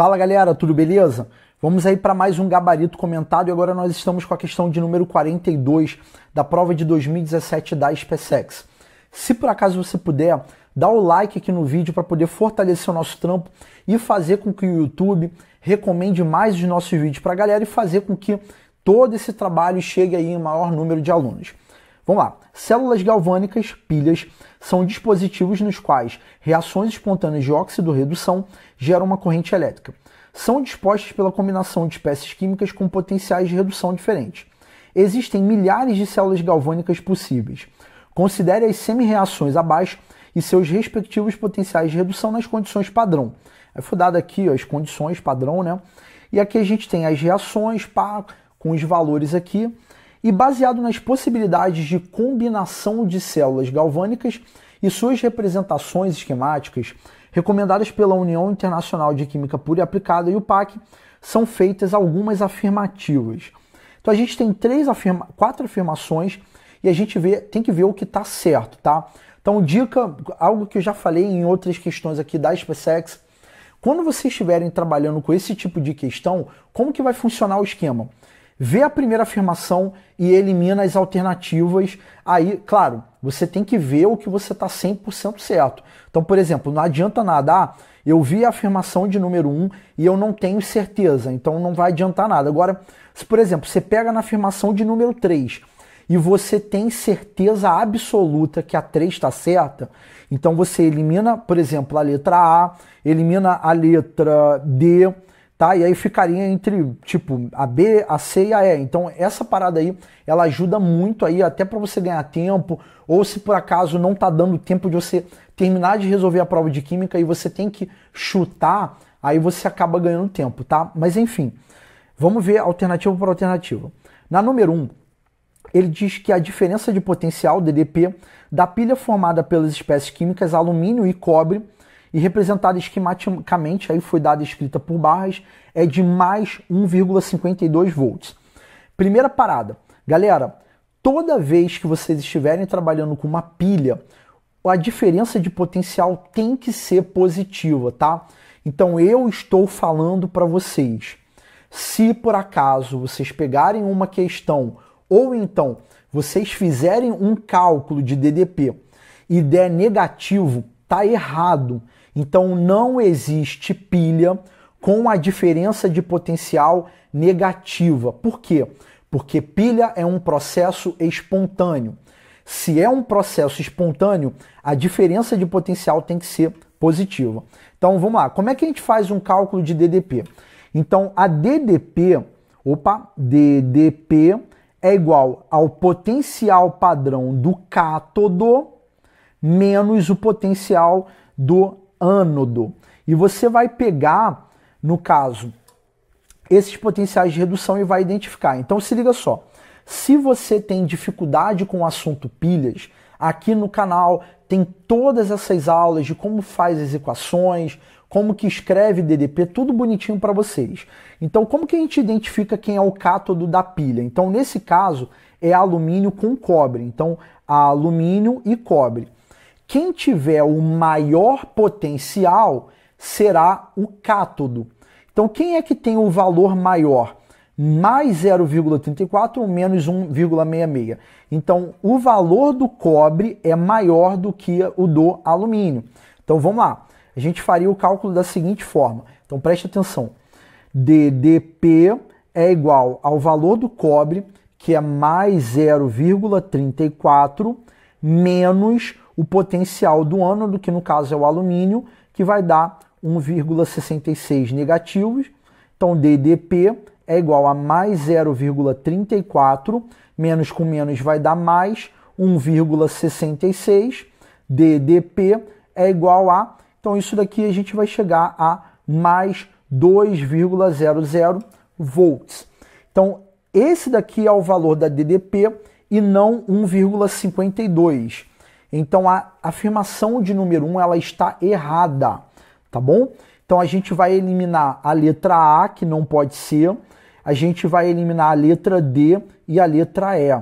Fala galera, tudo beleza? Vamos aí para mais um gabarito comentado e agora nós estamos com a questão de número 42 da prova de 2017 da SpaceX. Se por acaso você puder, dá o like aqui no vídeo para poder fortalecer o nosso trampo e fazer com que o YouTube recomende mais os nossos vídeos para a galera e fazer com que todo esse trabalho chegue aí em maior número de alunos. Vamos lá. Células galvânicas, pilhas, são dispositivos nos quais reações espontâneas de óxido-redução geram uma corrente elétrica. São dispostas pela combinação de espécies químicas com potenciais de redução diferentes. Existem milhares de células galvânicas possíveis. Considere as semi-reações abaixo e seus respectivos potenciais de redução nas condições padrão. É foi dado aqui ó, as condições padrão, né? E aqui a gente tem as reações pá, com os valores aqui e baseado nas possibilidades de combinação de células galvânicas e suas representações esquemáticas, recomendadas pela União Internacional de Química Pura e Aplicada e o PAC, são feitas algumas afirmativas. Então a gente tem três afirma quatro afirmações e a gente vê, tem que ver o que está certo, tá? Então, dica, algo que eu já falei em outras questões aqui da SpaceX, quando vocês estiverem trabalhando com esse tipo de questão, como que vai funcionar o esquema? vê a primeira afirmação e elimina as alternativas. Aí, claro, você tem que ver o que você está 100% certo. Então, por exemplo, não adianta nada, ah, eu vi a afirmação de número 1 um e eu não tenho certeza, então não vai adiantar nada. Agora, se por exemplo, você pega na afirmação de número 3 e você tem certeza absoluta que a 3 está certa, então você elimina, por exemplo, a letra A, elimina a letra D, tá? E aí ficaria entre, tipo, a B, a C e a E. Então, essa parada aí, ela ajuda muito aí, até para você ganhar tempo, ou se por acaso não tá dando tempo de você terminar de resolver a prova de química e você tem que chutar, aí você acaba ganhando tempo, tá? Mas enfim, vamos ver alternativa por alternativa. Na número 1, um, ele diz que a diferença de potencial DDP da pilha formada pelas espécies químicas alumínio e cobre e representada esquematicamente, aí foi dada escrita por barras, é de mais 1,52 volts. Primeira parada, galera, toda vez que vocês estiverem trabalhando com uma pilha, a diferença de potencial tem que ser positiva, tá? Então eu estou falando para vocês. Se por acaso vocês pegarem uma questão ou então vocês fizerem um cálculo de DDP e der negativo, tá errado. Então não existe pilha com a diferença de potencial negativa. Por quê? Porque pilha é um processo espontâneo. Se é um processo espontâneo, a diferença de potencial tem que ser positiva. Então vamos lá, como é que a gente faz um cálculo de DDP? Então a DDP, opa, DDP é igual ao potencial padrão do cátodo menos o potencial do ânodo. E você vai pegar, no caso, esses potenciais de redução e vai identificar. Então se liga só. Se você tem dificuldade com o assunto pilhas, aqui no canal tem todas essas aulas de como faz as equações, como que escreve DDP, tudo bonitinho para vocês. Então, como que a gente identifica quem é o cátodo da pilha? Então, nesse caso, é alumínio com cobre. Então, alumínio e cobre. Quem tiver o maior potencial será o cátodo. Então, quem é que tem o valor maior? Mais 0,34 ou menos 1,66. Então, o valor do cobre é maior do que o do alumínio. Então, vamos lá. A gente faria o cálculo da seguinte forma. Então, preste atenção. DDP é igual ao valor do cobre, que é mais 0,34, menos o potencial do ânodo, que no caso é o alumínio, que vai dar 1,66 negativos. Então, DDP é igual a mais 0,34, menos com menos vai dar mais 1,66. DDP é igual a. Então, isso daqui a gente vai chegar a mais 2,00 volts. Então, esse daqui é o valor da DDP e não 1,52. Então a afirmação de número 1 um, ela está errada, tá bom? Então a gente vai eliminar a letra A, que não pode ser, a gente vai eliminar a letra D e a letra E.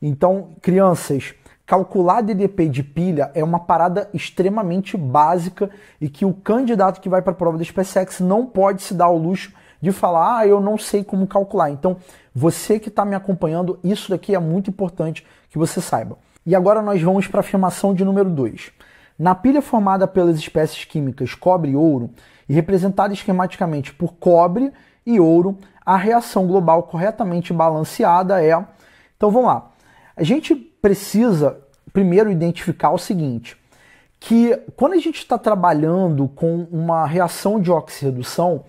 Então, crianças, calcular DDP de pilha é uma parada extremamente básica e que o candidato que vai para a prova da SpaceX não pode se dar ao luxo de falar, ah, eu não sei como calcular. Então, você que está me acompanhando, isso daqui é muito importante que você saiba. E agora nós vamos para a afirmação de número 2. Na pilha formada pelas espécies químicas cobre e ouro, e representada esquematicamente por cobre e ouro, a reação global corretamente balanceada é. Então vamos lá. A gente precisa primeiro identificar o seguinte: que quando a gente está trabalhando com uma reação de oxirredução,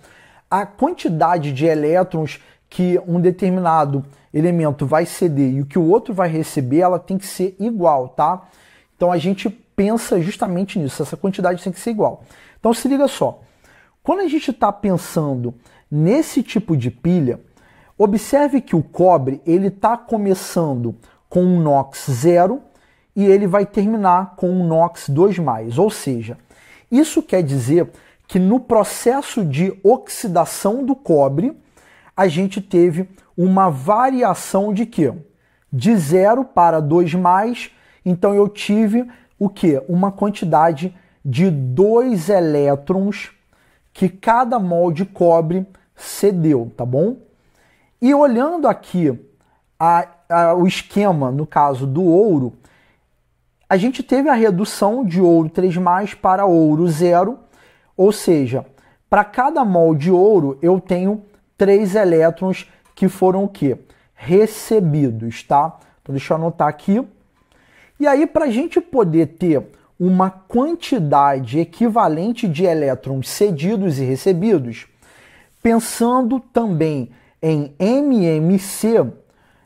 a quantidade de elétrons que um determinado elemento vai ceder e o que o outro vai receber, ela tem que ser igual, tá? Então a gente pensa justamente nisso, essa quantidade tem que ser igual. Então se liga só. Quando a gente está pensando nesse tipo de pilha, observe que o cobre ele está começando com um NOx 0 e ele vai terminar com um NOx 2, ou seja, isso quer dizer que no processo de oxidação do cobre, a gente teve uma variação de quê? De zero para 2 mais, então eu tive o quê? Uma quantidade de dois elétrons que cada mol de cobre cedeu, tá bom? E olhando aqui a, a, o esquema, no caso do ouro, a gente teve a redução de ouro 3 mais para ouro zero, ou seja, para cada mol de ouro eu tenho três elétrons que foram o quê? Recebidos, tá? Então deixa eu anotar aqui. E aí, para a gente poder ter uma quantidade equivalente de elétrons cedidos e recebidos, pensando também em MMC,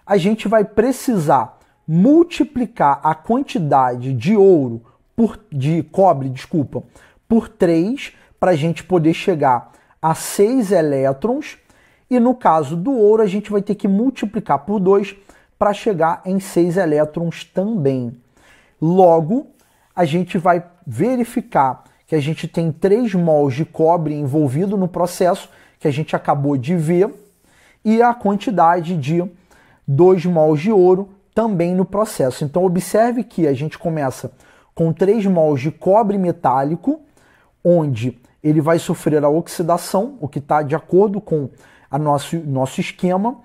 a gente vai precisar multiplicar a quantidade de ouro por de cobre, desculpa, por 3 para a gente poder chegar a 6 elétrons e no caso do ouro, a gente vai ter que multiplicar por 2 para chegar em 6 elétrons também. Logo, a gente vai verificar que a gente tem 3 mols de cobre envolvido no processo que a gente acabou de ver e a quantidade de 2 mols de ouro também no processo. Então observe que a gente começa com 3 mols de cobre metálico, onde ele vai sofrer a oxidação, o que está de acordo com a nosso, nosso esquema.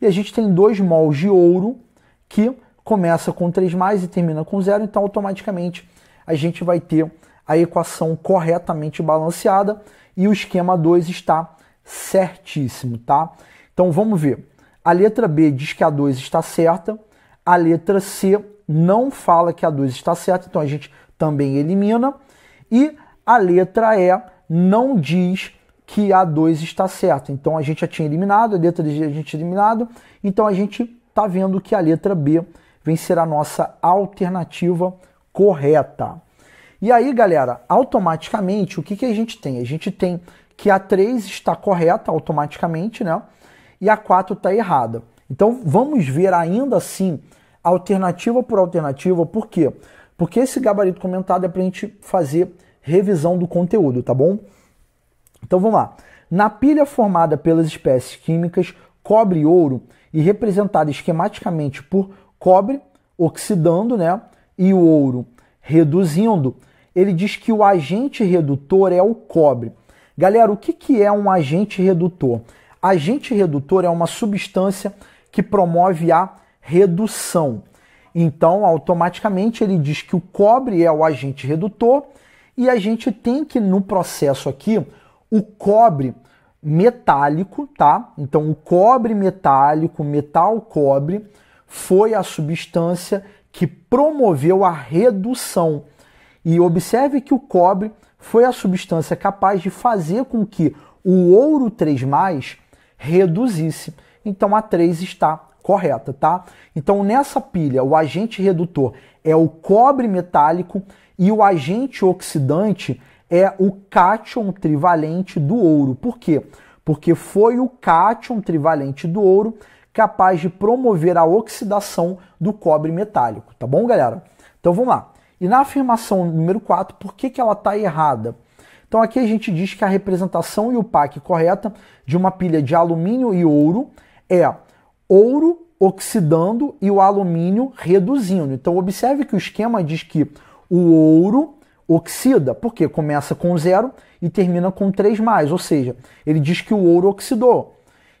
E a gente tem dois mols de ouro que começa com 3 mais e termina com zero, então automaticamente a gente vai ter a equação corretamente balanceada e o esquema 2 está certíssimo, tá? Então vamos ver. A letra B diz que a 2 está certa, a letra C não fala que a 2 está certa, então a gente também elimina, e a letra E não diz que a 2 está certa. Então a gente já tinha eliminado, a letra D a gente tinha eliminado, então a gente está vendo que a letra B vem ser a nossa alternativa correta. E aí, galera, automaticamente o que, que a gente tem? A gente tem que a 3 está correta automaticamente, né? E a 4 está errada. Então vamos ver ainda assim, alternativa por alternativa, por quê? Porque esse gabarito comentado é para a gente fazer revisão do conteúdo, tá bom? Então vamos lá. Na pilha formada pelas espécies químicas cobre e ouro e representada esquematicamente por cobre oxidando, né, e o ouro reduzindo, ele diz que o agente redutor é o cobre. Galera, o que, que é um agente redutor? Agente redutor é uma substância que promove a redução. Então, automaticamente, ele diz que o cobre é o agente redutor e a gente tem que, no processo aqui, o cobre metálico, tá? Então, o cobre metálico, metal cobre, foi a substância que promoveu a redução. E observe que o cobre foi a substância capaz de fazer com que o ouro 3 reduzisse. Então a 3 está correta, tá? Então nessa pilha, o agente redutor é o cobre metálico e o agente oxidante é o cátion trivalente do ouro. Por quê? Porque foi o cátion trivalente do ouro capaz de promover a oxidação do cobre metálico, tá bom, galera? Então vamos lá. E na afirmação número 4, por que, que ela está errada? Então aqui a gente diz que a representação e o pack correta de uma pilha de alumínio e ouro é ouro oxidando e o alumínio reduzindo. Então observe que o esquema diz que o ouro oxida, porque começa com zero e termina com 3 mais, ou seja, ele diz que o ouro oxidou.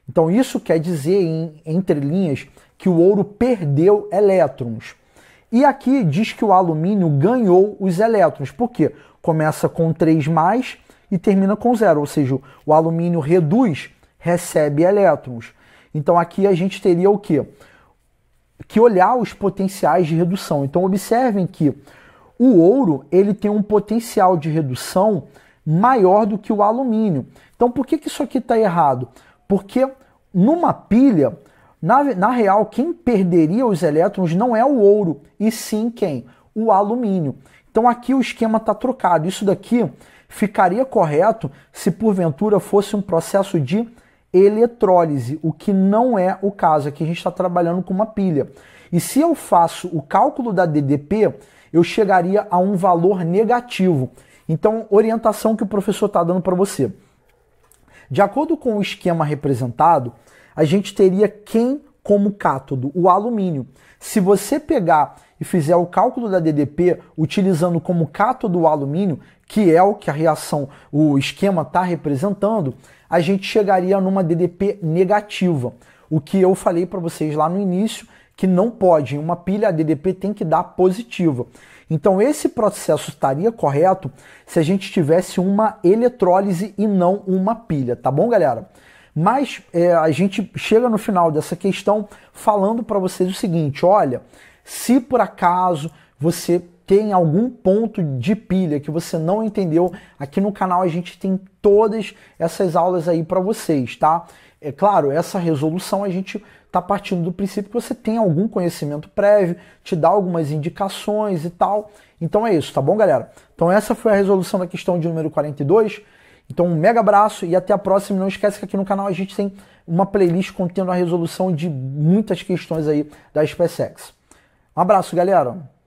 Então isso quer dizer, em, entre linhas, que o ouro perdeu elétrons. E aqui diz que o alumínio ganhou os elétrons, porque começa com 3 mais e termina com zero, ou seja, o alumínio reduz, recebe elétrons. Então aqui a gente teria o que? Que olhar os potenciais de redução. Então observem que o ouro ele tem um potencial de redução maior do que o alumínio. Então por que, que isso aqui está errado? Porque numa pilha, na, na real, quem perderia os elétrons não é o ouro, e sim quem? O alumínio. Então aqui o esquema está trocado. Isso daqui ficaria correto se porventura fosse um processo de eletrólise, o que não é o caso. Aqui a gente está trabalhando com uma pilha. E se eu faço o cálculo da DDP, eu chegaria a um valor negativo. Então, orientação que o professor está dando para você. De acordo com o esquema representado, a gente teria quem como cátodo, o alumínio. Se você pegar e fizer o cálculo da DDP utilizando como cátodo o alumínio, que é o que a reação, o esquema está representando, a gente chegaria numa DDP negativa. O que eu falei para vocês lá no início que não pode, uma pilha ADDP tem que dar positiva. Então esse processo estaria correto se a gente tivesse uma eletrólise e não uma pilha, tá bom, galera? Mas é, a gente chega no final dessa questão falando para vocês o seguinte: olha, se por acaso você tem algum ponto de pilha que você não entendeu, aqui no canal a gente tem todas essas aulas aí para vocês, tá? É claro, essa resolução a gente está partindo do princípio que você tem algum conhecimento prévio, te dá algumas indicações e tal. Então é isso, tá bom, galera? Então essa foi a resolução da questão de número 42. Então um mega abraço e até a próxima. Não esquece que aqui no canal a gente tem uma playlist contendo a resolução de muitas questões aí da SpaceX. Um abraço, galera!